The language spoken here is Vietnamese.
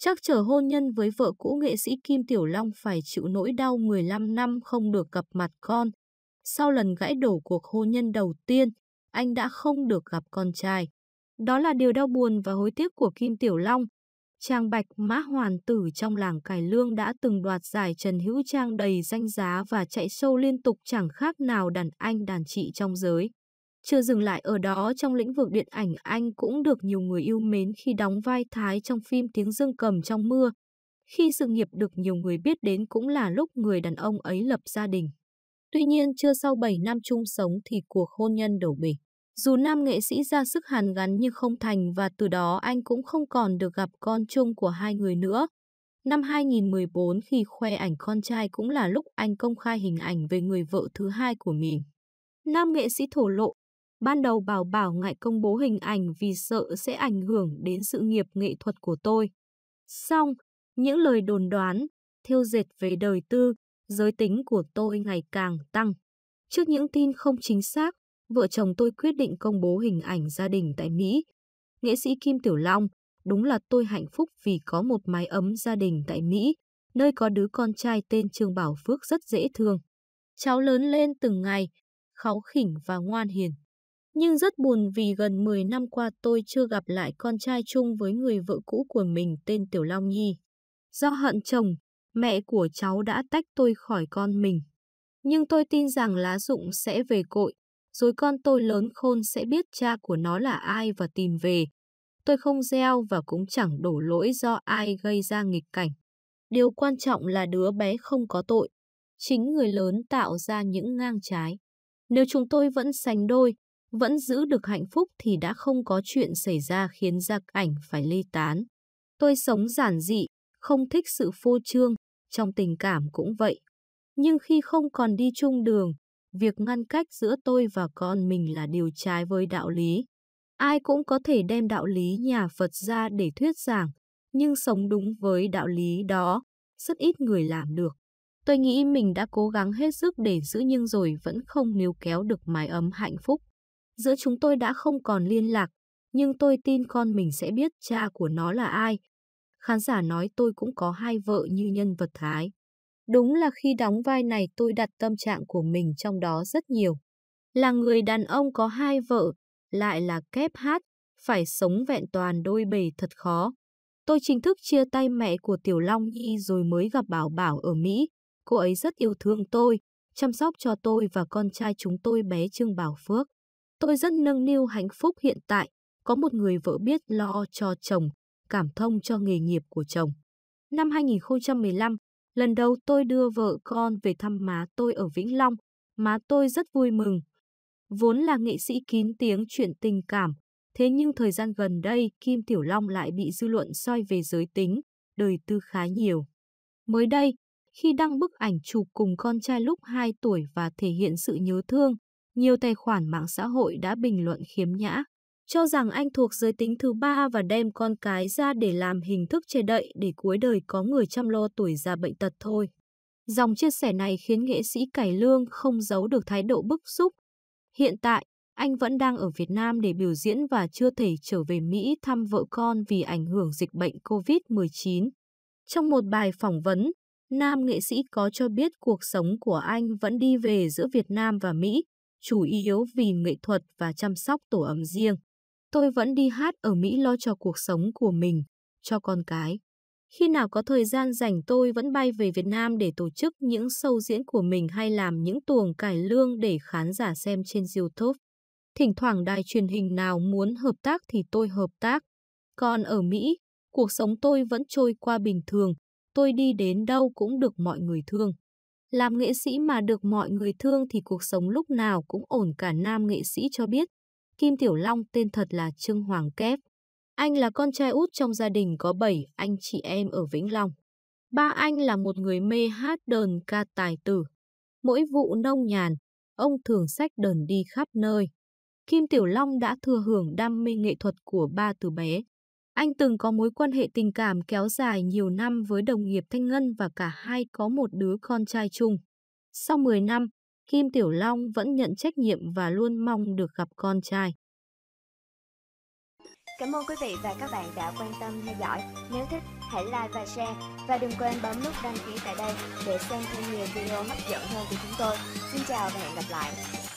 Chắc trở hôn nhân với vợ cũ nghệ sĩ Kim Tiểu Long phải chịu nỗi đau 15 năm không được gặp mặt con. Sau lần gãy đổ cuộc hôn nhân đầu tiên, anh đã không được gặp con trai. Đó là điều đau buồn và hối tiếc của Kim Tiểu Long. Trang Bạch Mã Hoàn Tử trong làng Cải Lương đã từng đoạt giải Trần Hữu Trang đầy danh giá và chạy sâu liên tục chẳng khác nào đàn anh đàn chị trong giới. Chưa dừng lại ở đó trong lĩnh vực điện ảnh anh cũng được nhiều người yêu mến khi đóng vai Thái trong phim Tiếng Dương Cầm trong mưa. Khi sự nghiệp được nhiều người biết đến cũng là lúc người đàn ông ấy lập gia đình. Tuy nhiên chưa sau 7 năm chung sống thì cuộc hôn nhân đổ bể. Dù nam nghệ sĩ ra sức hàn gắn nhưng không thành và từ đó anh cũng không còn được gặp con chung của hai người nữa. Năm 2014 khi khoe ảnh con trai cũng là lúc anh công khai hình ảnh về người vợ thứ hai của mình. Nam nghệ sĩ thổ lộ Ban đầu Bảo Bảo ngại công bố hình ảnh vì sợ sẽ ảnh hưởng đến sự nghiệp nghệ thuật của tôi. Xong, những lời đồn đoán, thiêu dệt về đời tư, giới tính của tôi ngày càng tăng. Trước những tin không chính xác, vợ chồng tôi quyết định công bố hình ảnh gia đình tại Mỹ. Nghệ sĩ Kim Tiểu Long, đúng là tôi hạnh phúc vì có một mái ấm gia đình tại Mỹ, nơi có đứa con trai tên Trương Bảo Phước rất dễ thương. Cháu lớn lên từng ngày, kháu khỉnh và ngoan hiền nhưng rất buồn vì gần 10 năm qua tôi chưa gặp lại con trai chung với người vợ cũ của mình tên Tiểu Long Nhi. Do hận chồng, mẹ của cháu đã tách tôi khỏi con mình. Nhưng tôi tin rằng lá dụng sẽ về cội, rồi con tôi lớn khôn sẽ biết cha của nó là ai và tìm về. Tôi không gieo và cũng chẳng đổ lỗi do ai gây ra nghịch cảnh. Điều quan trọng là đứa bé không có tội. Chính người lớn tạo ra những ngang trái. Nếu chúng tôi vẫn sánh đôi, vẫn giữ được hạnh phúc thì đã không có chuyện xảy ra khiến Gia Ảnh phải ly tán. Tôi sống giản dị, không thích sự phô trương, trong tình cảm cũng vậy. Nhưng khi không còn đi chung đường, việc ngăn cách giữa tôi và con mình là điều trái với đạo lý. Ai cũng có thể đem đạo lý nhà Phật ra để thuyết giảng, nhưng sống đúng với đạo lý đó, rất ít người làm được. Tôi nghĩ mình đã cố gắng hết sức để giữ nhưng rồi vẫn không níu kéo được mái ấm hạnh phúc giữa chúng tôi đã không còn liên lạc, nhưng tôi tin con mình sẽ biết cha của nó là ai. Khán giả nói tôi cũng có hai vợ như nhân vật Thái. Đúng là khi đóng vai này tôi đặt tâm trạng của mình trong đó rất nhiều. Là người đàn ông có hai vợ, lại là kép hát, phải sống vẹn toàn đôi bề thật khó. Tôi chính thức chia tay mẹ của Tiểu Long Nhi rồi mới gặp Bảo Bảo ở Mỹ. Cô ấy rất yêu thương tôi, chăm sóc cho tôi và con trai chúng tôi bé Trương Bảo Phước. Tôi rất nâng niu hạnh phúc hiện tại, có một người vợ biết lo cho chồng, cảm thông cho nghề nghiệp của chồng. Năm 2015, lần đầu tôi đưa vợ con về thăm má tôi ở Vĩnh Long, má tôi rất vui mừng. Vốn là nghệ sĩ kín tiếng chuyện tình cảm, thế nhưng thời gian gần đây Kim Tiểu Long lại bị dư luận soi về giới tính, đời tư khá nhiều. Mới đây, khi đăng bức ảnh chụp cùng con trai lúc 2 tuổi và thể hiện sự nhớ thương, nhiều tài khoản mạng xã hội đã bình luận khiếm nhã, cho rằng anh thuộc giới tính thứ ba và đem con cái ra để làm hình thức che đậy để cuối đời có người chăm lo tuổi già bệnh tật thôi. Dòng chia sẻ này khiến nghệ sĩ Cải Lương không giấu được thái độ bức xúc. Hiện tại, anh vẫn đang ở Việt Nam để biểu diễn và chưa thể trở về Mỹ thăm vợ con vì ảnh hưởng dịch bệnh COVID-19. Trong một bài phỏng vấn, nam nghệ sĩ có cho biết cuộc sống của anh vẫn đi về giữa Việt Nam và Mỹ, chủ yếu vì nghệ thuật và chăm sóc tổ ấm riêng. Tôi vẫn đi hát ở Mỹ lo cho cuộc sống của mình, cho con cái. Khi nào có thời gian rảnh tôi vẫn bay về Việt Nam để tổ chức những show diễn của mình hay làm những tuồng cải lương để khán giả xem trên YouTube. Thỉnh thoảng đài truyền hình nào muốn hợp tác thì tôi hợp tác. Còn ở Mỹ, cuộc sống tôi vẫn trôi qua bình thường, tôi đi đến đâu cũng được mọi người thương. Làm nghệ sĩ mà được mọi người thương thì cuộc sống lúc nào cũng ổn cả nam nghệ sĩ cho biết. Kim Tiểu Long tên thật là Trương Hoàng Kép. Anh là con trai út trong gia đình có 7 anh chị em ở Vĩnh Long. Ba anh là một người mê hát đờn ca tài tử. Mỗi vụ nông nhàn, ông thường sách đờn đi khắp nơi. Kim Tiểu Long đã thừa hưởng đam mê nghệ thuật của ba từ bé. Anh từng có mối quan hệ tình cảm kéo dài nhiều năm với đồng nghiệp Thanh Ngân và cả hai có một đứa con trai chung. Sau 10 năm, Kim Tiểu Long vẫn nhận trách nhiệm và luôn mong được gặp con trai. Cảm ơn quý vị và các bạn đã quan tâm theo dõi. Nếu thích, hãy like và share. Và đừng quên bấm nút đăng ký tại đây để xem thêm nhiều video hấp dẫn hơn của chúng tôi. Xin chào và hẹn gặp lại.